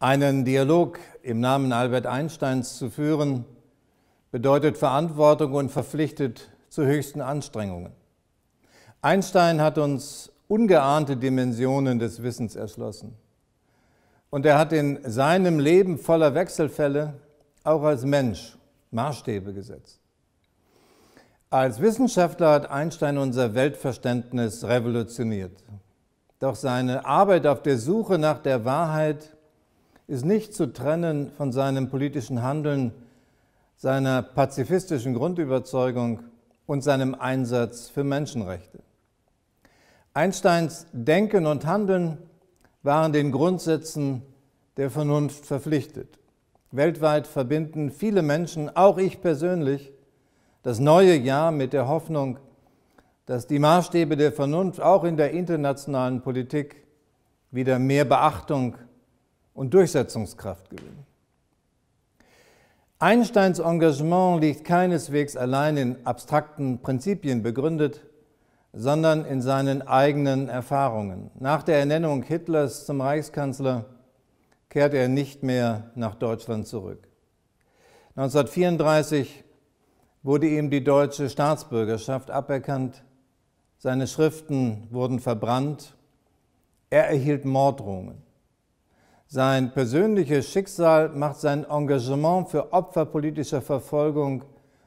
Einen Dialog im Namen Albert Einsteins zu führen, bedeutet Verantwortung und verpflichtet zu höchsten Anstrengungen. Einstein hat uns ungeahnte Dimensionen des Wissens erschlossen. Und er hat in seinem Leben voller Wechselfälle auch als Mensch Maßstäbe gesetzt. Als Wissenschaftler hat Einstein unser Weltverständnis revolutioniert. Doch seine Arbeit auf der Suche nach der Wahrheit ist nicht zu trennen von seinem politischen Handeln, seiner pazifistischen Grundüberzeugung und seinem Einsatz für Menschenrechte. Einsteins Denken und Handeln waren den Grundsätzen der Vernunft verpflichtet. Weltweit verbinden viele Menschen, auch ich persönlich, das neue Jahr mit der Hoffnung, dass die Maßstäbe der Vernunft auch in der internationalen Politik wieder mehr Beachtung und Durchsetzungskraft gewinnen. Einsteins Engagement liegt keineswegs allein in abstrakten Prinzipien begründet, sondern in seinen eigenen Erfahrungen. Nach der Ernennung Hitlers zum Reichskanzler kehrte er nicht mehr nach Deutschland zurück. 1934 wurde ihm die deutsche Staatsbürgerschaft aberkannt, seine Schriften wurden verbrannt, er erhielt Morddrohungen. Sein persönliches Schicksal macht sein Engagement für Opfer politischer Verfolgung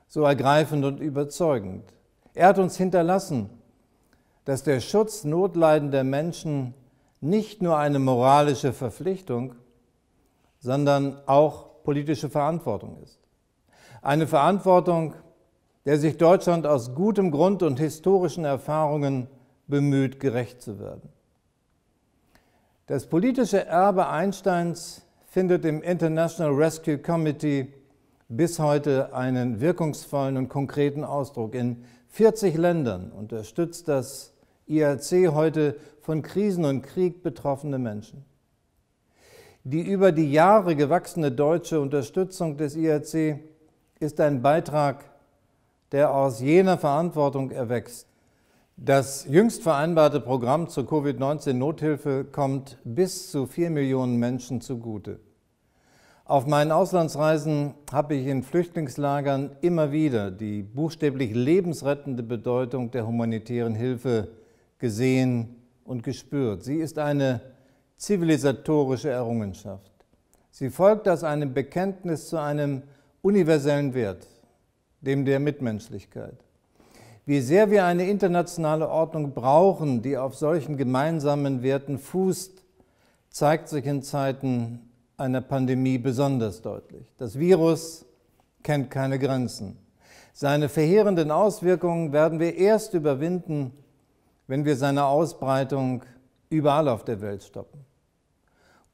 so ergreifend und überzeugend. Er hat uns hinterlassen, dass der Schutz notleidender Menschen nicht nur eine moralische Verpflichtung, sondern auch politische Verantwortung ist. Eine Verantwortung, der sich Deutschland aus gutem Grund und historischen Erfahrungen bemüht, gerecht zu werden. Das politische Erbe Einsteins findet im International Rescue Committee bis heute einen wirkungsvollen und konkreten Ausdruck. In 40 Ländern unterstützt das IRC heute von Krisen und Krieg betroffene Menschen. Die über die Jahre gewachsene deutsche Unterstützung des IRC ist ein Beitrag, der aus jener Verantwortung erwächst, das jüngst vereinbarte Programm zur Covid-19-Nothilfe kommt bis zu 4 Millionen Menschen zugute. Auf meinen Auslandsreisen habe ich in Flüchtlingslagern immer wieder die buchstäblich lebensrettende Bedeutung der humanitären Hilfe gesehen und gespürt. Sie ist eine zivilisatorische Errungenschaft. Sie folgt aus einem Bekenntnis zu einem universellen Wert, dem der Mitmenschlichkeit wie sehr wir eine internationale Ordnung brauchen, die auf solchen gemeinsamen Werten fußt, zeigt sich in Zeiten einer Pandemie besonders deutlich. Das Virus kennt keine Grenzen. Seine verheerenden Auswirkungen werden wir erst überwinden, wenn wir seine Ausbreitung überall auf der Welt stoppen.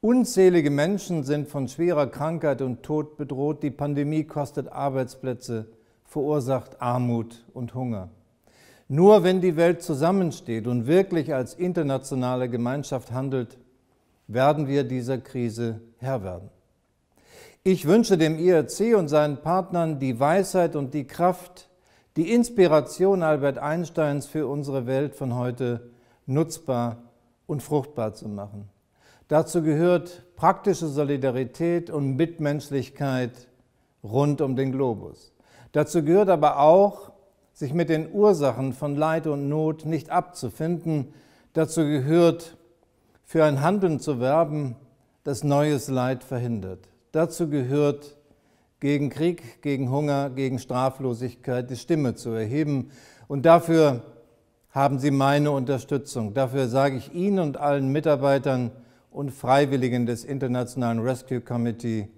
Unzählige Menschen sind von schwerer Krankheit und Tod bedroht. Die Pandemie kostet Arbeitsplätze, verursacht Armut und Hunger. Nur wenn die Welt zusammensteht und wirklich als internationale Gemeinschaft handelt, werden wir dieser Krise Herr werden. Ich wünsche dem IRC und seinen Partnern die Weisheit und die Kraft, die Inspiration Albert Einsteins für unsere Welt von heute nutzbar und fruchtbar zu machen. Dazu gehört praktische Solidarität und Mitmenschlichkeit rund um den Globus. Dazu gehört aber auch sich mit den Ursachen von Leid und Not nicht abzufinden. Dazu gehört, für ein Handeln zu werben, das neues Leid verhindert. Dazu gehört, gegen Krieg, gegen Hunger, gegen Straflosigkeit die Stimme zu erheben. Und dafür haben Sie meine Unterstützung. Dafür sage ich Ihnen und allen Mitarbeitern und Freiwilligen des Internationalen Rescue Committee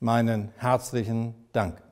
meinen herzlichen Dank.